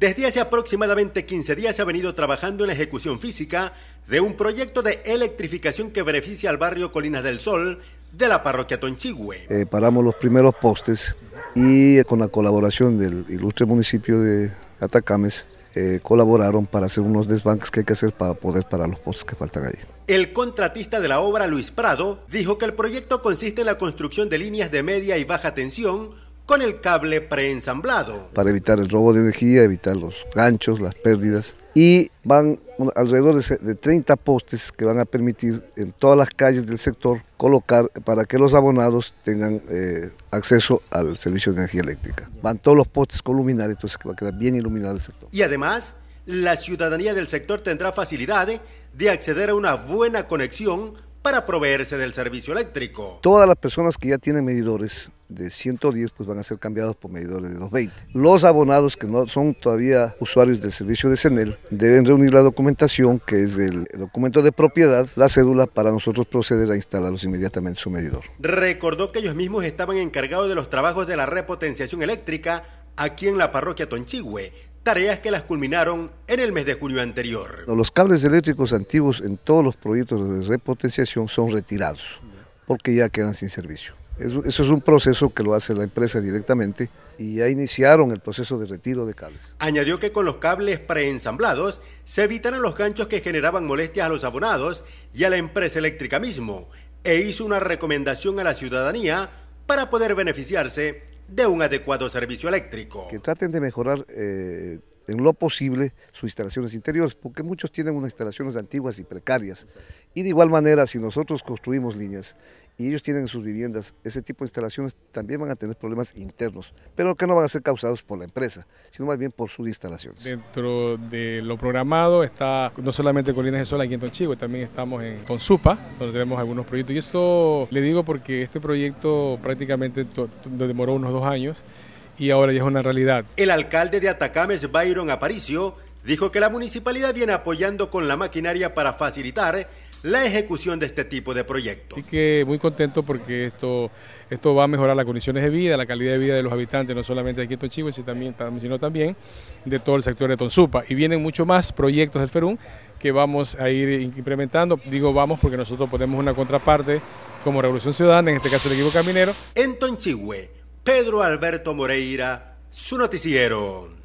Desde hace aproximadamente 15 días se ha venido trabajando en la ejecución física de un proyecto de electrificación que beneficia al barrio Colinas del Sol de la parroquia Tonchigüe. Eh, paramos los primeros postes y eh, con la colaboración del ilustre municipio de Atacames, eh, colaboraron para hacer unos desbanques que hay que hacer para poder parar los postes que faltan ahí. El contratista de la obra, Luis Prado, dijo que el proyecto consiste en la construcción de líneas de media y baja tensión con el cable preensamblado. Para evitar el robo de energía, evitar los ganchos, las pérdidas. Y van alrededor de 30 postes que van a permitir en todas las calles del sector colocar para que los abonados tengan eh, acceso al servicio de energía eléctrica. Van todos los postes con luminar, entonces va a quedar bien iluminado el sector. Y además, la ciudadanía del sector tendrá facilidad de acceder a una buena conexión para proveerse del servicio eléctrico. Todas las personas que ya tienen medidores de 110 pues van a ser cambiados por medidores de 220. Los abonados que no son todavía usuarios del servicio de CENEL deben reunir la documentación que es el documento de propiedad, la cédula para nosotros proceder a instalarlos inmediatamente su medidor. Recordó que ellos mismos estaban encargados de los trabajos de la repotenciación eléctrica aquí en la parroquia Tonchigüe tareas que las culminaron en el mes de junio anterior. Los cables eléctricos antiguos en todos los proyectos de repotenciación son retirados porque ya quedan sin servicio. Eso, es un proceso que lo hace la empresa directamente y ya iniciaron el proceso de retiro de cables. Añadió que con los cables preensamblados se evitaron los ganchos que generaban molestias a los abonados y a la empresa eléctrica mismo e hizo una recomendación a la ciudadanía para poder beneficiarse de un adecuado servicio eléctrico. Que traten de mejorar eh, en lo posible sus instalaciones interiores, porque muchos tienen unas instalaciones antiguas y precarias. Y de igual manera, si nosotros construimos líneas y ellos tienen en sus viviendas ese tipo de instalaciones, también van a tener problemas internos, pero que no van a ser causados por la empresa, sino más bien por sus instalaciones. Dentro de lo programado está no solamente Colinas de Sol aquí en Tonchigo, también estamos en Tonzupa... donde tenemos algunos proyectos. Y esto le digo porque este proyecto prácticamente demoró unos dos años y ahora ya es una realidad. El alcalde de Atacames, Byron Aparicio, dijo que la municipalidad viene apoyando con la maquinaria para facilitar la ejecución de este tipo de proyectos. Así que muy contento porque esto, esto va a mejorar las condiciones de vida, la calidad de vida de los habitantes, no solamente de Quito en sino también, sino también de todo el sector de Tonsupa. Y vienen muchos más proyectos del Ferún que vamos a ir implementando. Digo vamos porque nosotros ponemos una contraparte como Revolución Ciudadana, en este caso el equipo caminero. En Tonchigüe, Pedro Alberto Moreira, su noticiero.